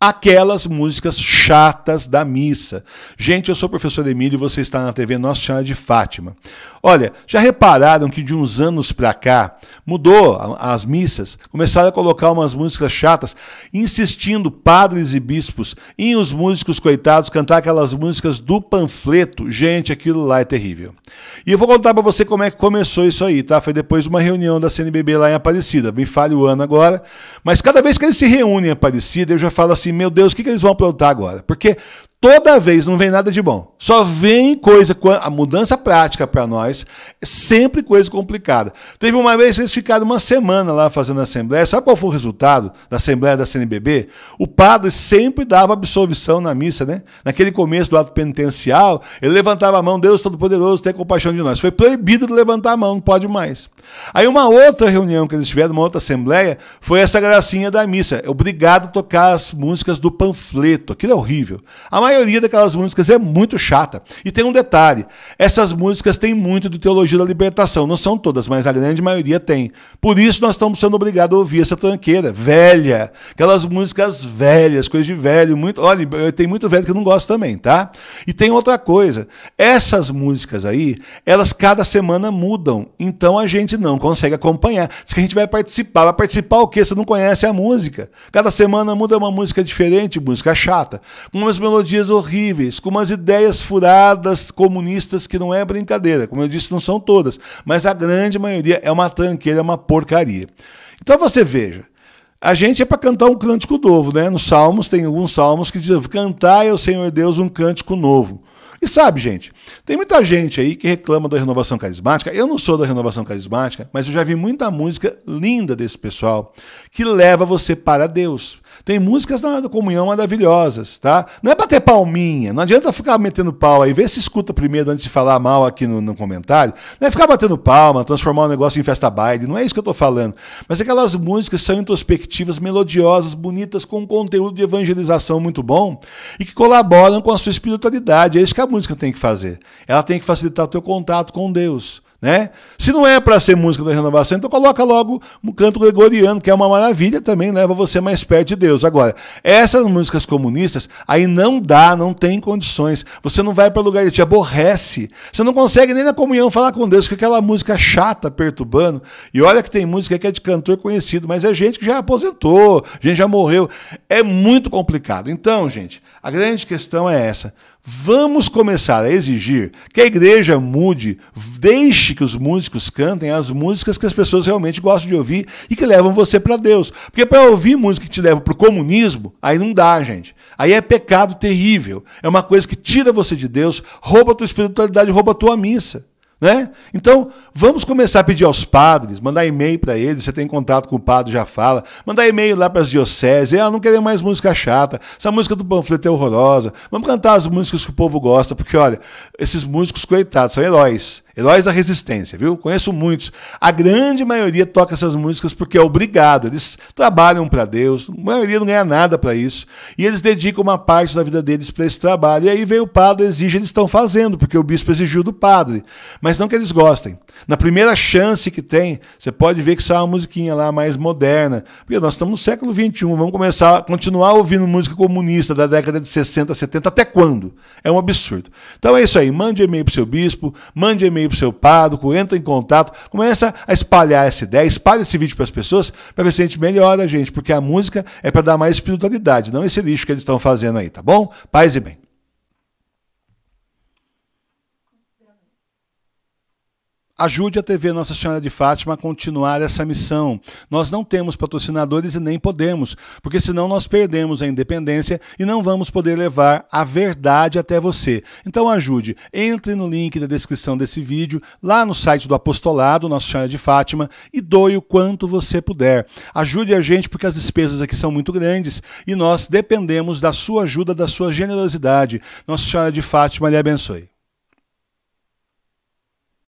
aquelas músicas chatas da missa. Gente, eu sou o professor Emílio e você está na TV Nossa Senhora de Fátima. Olha, já repararam que de uns anos para cá mudou as missas, começaram a colocar umas músicas chatas, insistindo padres e bispos e os músicos coitados cantar aquelas músicas do panfleto. Gente, aquilo lá é terrível. E eu vou contar para você como é que começou isso aí, tá? Foi depois de uma reunião da CNBB lá em Aparecida. Me fale o ano agora, mas cada vez que eles se reúnem em Aparecida, eu já falo assim assim: meu Deus, o que, que eles vão aprontar agora? Porque Toda vez não vem nada de bom. Só vem coisa, a mudança prática para nós é sempre coisa complicada. Teve uma vez que eles ficaram uma semana lá fazendo assembleia. Sabe qual foi o resultado da assembleia da CNBB? O padre sempre dava absolvição na missa, né? Naquele começo do ato penitencial, ele levantava a mão, Deus Todo-Poderoso, tenha compaixão de nós. Foi proibido de levantar a mão, não pode mais. Aí uma outra reunião que eles tiveram, uma outra assembleia, foi essa gracinha da missa. É obrigado a tocar as músicas do panfleto. Aquilo é horrível. A maioria daquelas músicas é muito chata. E tem um detalhe: essas músicas têm muito do Teologia da Libertação. Não são todas, mas a grande maioria tem. Por isso nós estamos sendo obrigados a ouvir essa tranqueira velha. Aquelas músicas velhas, coisas de velho. Muito, olha, tem muito velho que eu não gosto também, tá? E tem outra coisa: essas músicas aí, elas cada semana mudam. Então a gente não consegue acompanhar. Diz que a gente vai participar. Vai participar o quê? Você não conhece a música. Cada semana muda uma música diferente, música chata. Umas melodias ideologias horríveis, com umas ideias furadas comunistas que não é brincadeira. Como eu disse, não são todas, mas a grande maioria é uma tranqueira, é uma porcaria. Então você veja, a gente é para cantar um cântico novo, né? Nos Salmos tem alguns salmos que dizem: "Cantai ao Senhor Deus um cântico novo". E sabe, gente, tem muita gente aí que reclama da renovação carismática. Eu não sou da renovação carismática, mas eu já vi muita música linda desse pessoal que leva você para Deus. Tem músicas da comunhão maravilhosas, tá? Não é bater palminha, não adianta ficar metendo pau aí, vê se escuta primeiro antes de falar mal aqui no, no comentário. Não é ficar batendo palma, transformar o um negócio em festa baile, não é isso que eu tô falando. Mas aquelas músicas são introspectivas, melodiosas, bonitas, com conteúdo de evangelização muito bom e que colaboram com a sua espiritualidade. É isso que a música tem que fazer? Ela tem que facilitar o teu contato com Deus. Né? Se não é para ser música da renovação, então coloca logo um canto gregoriano, que é uma maravilha também, leva você mais perto de Deus. Agora, essas músicas comunistas, aí não dá, não tem condições. Você não vai para lugar, ele te aborrece. Você não consegue nem na comunhão falar com Deus, que aquela música chata, perturbando. E olha que tem música que é de cantor conhecido, mas é gente que já aposentou, gente já morreu. É muito complicado. Então, gente, a grande questão é essa. Vamos começar a exigir que a igreja mude, deixe que os músicos cantem as músicas que as pessoas realmente gostam de ouvir e que levam você para Deus. Porque para ouvir música que te leva para o comunismo, aí não dá, gente. Aí é pecado terrível. É uma coisa que tira você de Deus, rouba a tua espiritualidade, rouba a tua missa. Né? Então, vamos começar a pedir aos padres, mandar e-mail para eles, você tem contato com o padre, já fala, mandar e-mail lá para as dioceses, ah, não querer mais música chata, essa música do panfleto é horrorosa, vamos cantar as músicas que o povo gosta, porque olha, esses músicos, coitados, são heróis. Heróis da Resistência, viu? Conheço muitos. A grande maioria toca essas músicas porque é obrigado. Eles trabalham para Deus, a maioria não ganha nada para isso. E eles dedicam uma parte da vida deles para esse trabalho. E aí vem o padre, exige, eles estão fazendo, porque o bispo exigiu do padre. Mas não que eles gostem. Na primeira chance que tem, você pode ver que sai é uma musiquinha lá mais moderna. Porque nós estamos no século XXI, vamos começar, continuar ouvindo música comunista da década de 60, 70, até quando? É um absurdo. Então é isso aí. Mande e-mail para o seu bispo, mande e-mail e-mail para o seu pároco, entra em contato, começa a espalhar essa ideia, espalha esse vídeo para as pessoas, para ver se a gente melhora, gente, porque a música é para dar mais espiritualidade, não esse lixo que eles estão fazendo aí, tá bom? Paz e bem. Ajude a TV Nossa Senhora de Fátima a continuar essa missão. Nós não temos patrocinadores e nem podemos, porque senão nós perdemos a independência e não vamos poder levar a verdade até você. Então ajude, entre no link da descrição desse vídeo, lá no site do Apostolado Nossa Senhora de Fátima e doe o quanto você puder. Ajude a gente porque as despesas aqui são muito grandes e nós dependemos da sua ajuda, da sua generosidade. Nossa Senhora de Fátima lhe abençoe.